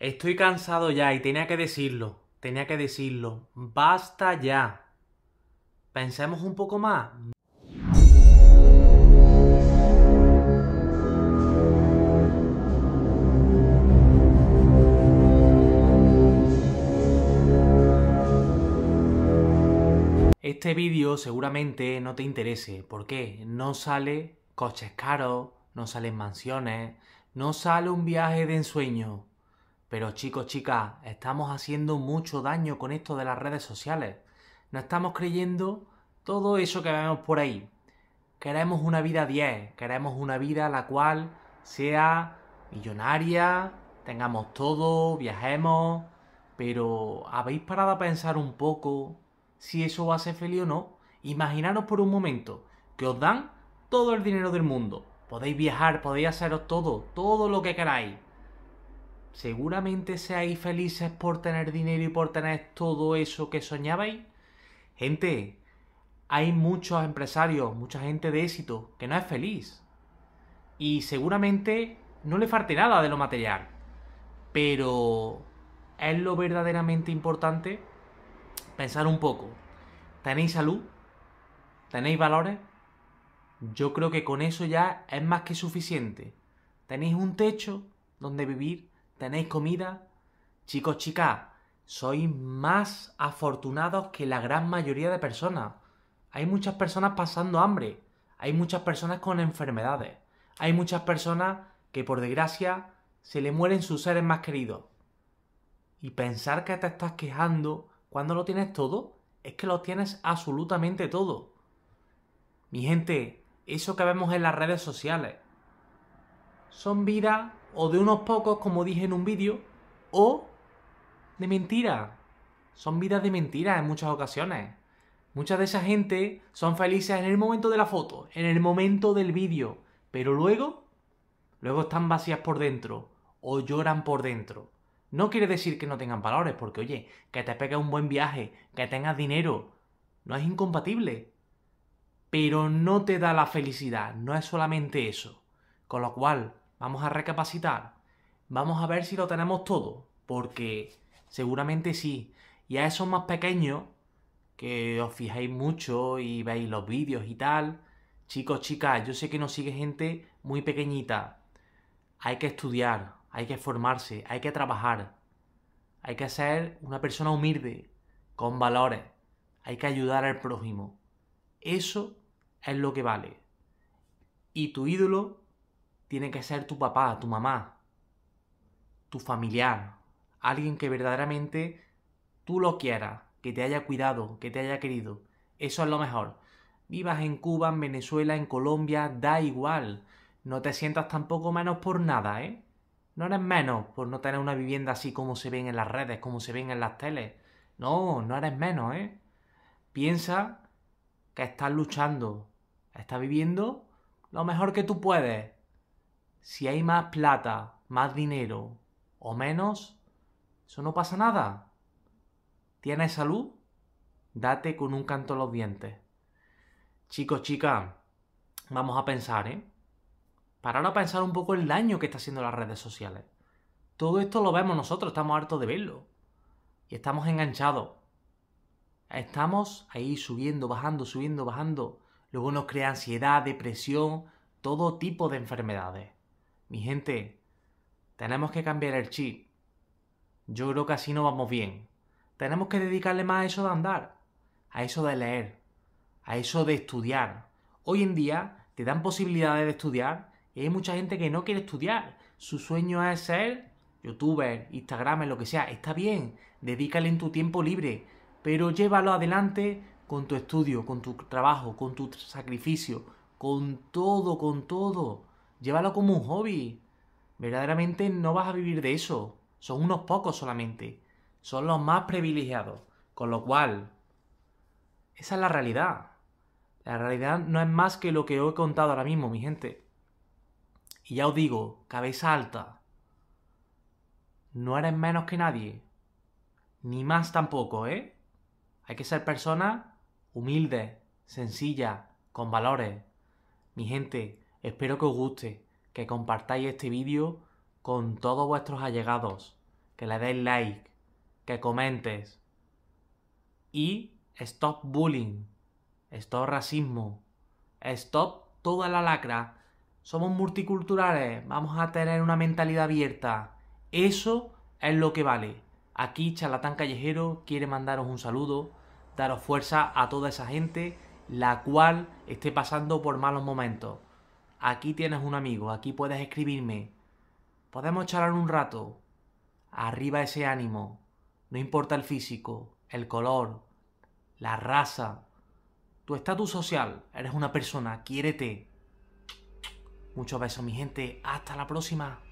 Estoy cansado ya y tenía que decirlo, tenía que decirlo. Basta ya. Pensemos un poco más. Este vídeo seguramente no te interese. ¿Por qué? No sale coches caros, no salen mansiones, no sale un viaje de ensueño. Pero chicos, chicas, estamos haciendo mucho daño con esto de las redes sociales. No estamos creyendo todo eso que vemos por ahí. Queremos una vida 10, queremos una vida la cual sea millonaria, tengamos todo, viajemos, pero ¿habéis parado a pensar un poco si eso va a ser feliz o no? Imaginaros por un momento que os dan todo el dinero del mundo. Podéis viajar, podéis haceros todo, todo lo que queráis seguramente seáis felices por tener dinero y por tener todo eso que soñabais. Gente, hay muchos empresarios, mucha gente de éxito que no es feliz. Y seguramente no le falte nada de lo material. Pero es lo verdaderamente importante pensar un poco. ¿Tenéis salud? ¿Tenéis valores? Yo creo que con eso ya es más que suficiente. Tenéis un techo donde vivir tenéis comida, chicos, chicas, sois más afortunados que la gran mayoría de personas. Hay muchas personas pasando hambre, hay muchas personas con enfermedades, hay muchas personas que por desgracia se le mueren sus seres más queridos. Y pensar que te estás quejando cuando lo tienes todo, es que lo tienes absolutamente todo. Mi gente, eso que vemos en las redes sociales son vidas o de unos pocos, como dije en un vídeo, o de mentira. Son vidas de mentira en muchas ocasiones. Muchas de esa gente son felices en el momento de la foto, en el momento del vídeo, pero luego, luego están vacías por dentro o lloran por dentro. No quiere decir que no tengan valores, porque oye, que te pegue un buen viaje, que tengas dinero, no es incompatible. Pero no te da la felicidad, no es solamente eso. Con lo cual, vamos a recapacitar, vamos a ver si lo tenemos todo, porque seguramente sí. Y a esos más pequeños, que os fijáis mucho y veis los vídeos y tal, chicos, chicas, yo sé que nos sigue gente muy pequeñita. Hay que estudiar, hay que formarse, hay que trabajar. Hay que ser una persona humilde, con valores. Hay que ayudar al prójimo. Eso es lo que vale. Y tu ídolo tiene que ser tu papá, tu mamá, tu familiar, alguien que verdaderamente tú lo quieras, que te haya cuidado, que te haya querido. Eso es lo mejor. Vivas en Cuba, en Venezuela, en Colombia, da igual. No te sientas tampoco menos por nada, ¿eh? No eres menos por no tener una vivienda así como se ven en las redes, como se ven en las teles. No, no eres menos, ¿eh? Piensa que estás luchando, estás viviendo lo mejor que tú puedes si hay más plata, más dinero o menos, eso no pasa nada. ¿Tienes salud? Date con un canto en los dientes. Chicos, chicas, vamos a pensar, ¿eh? Parar a pensar un poco el daño que está haciendo las redes sociales. Todo esto lo vemos nosotros, estamos hartos de verlo. Y estamos enganchados. Estamos ahí subiendo, bajando, subiendo, bajando. Luego nos crea ansiedad, depresión, todo tipo de enfermedades. Mi gente, tenemos que cambiar el chip. Yo creo que así no vamos bien. Tenemos que dedicarle más a eso de andar, a eso de leer, a eso de estudiar. Hoy en día te dan posibilidades de estudiar y hay mucha gente que no quiere estudiar. Su sueño es ser youtuber, instagramer, lo que sea. Está bien, dedícale en tu tiempo libre, pero llévalo adelante con tu estudio, con tu trabajo, con tu sacrificio, con todo, con todo. Llévalo como un hobby. Verdaderamente no vas a vivir de eso. Son unos pocos solamente. Son los más privilegiados. Con lo cual, esa es la realidad. La realidad no es más que lo que os he contado ahora mismo, mi gente. Y ya os digo, cabeza alta. No eres menos que nadie. Ni más tampoco, ¿eh? Hay que ser personas humildes, sencillas, con valores. Mi gente, Espero que os guste, que compartáis este vídeo con todos vuestros allegados, que le deis like, que comentes. Y stop bullying, stop racismo, stop toda la lacra. Somos multiculturales, vamos a tener una mentalidad abierta. Eso es lo que vale. Aquí Charlatán Callejero quiere mandaros un saludo, daros fuerza a toda esa gente la cual esté pasando por malos momentos aquí tienes un amigo, aquí puedes escribirme. Podemos charlar un rato. Arriba ese ánimo. No importa el físico, el color, la raza, tu estatus social. Eres una persona, quiérete. Muchos besos, mi gente. Hasta la próxima.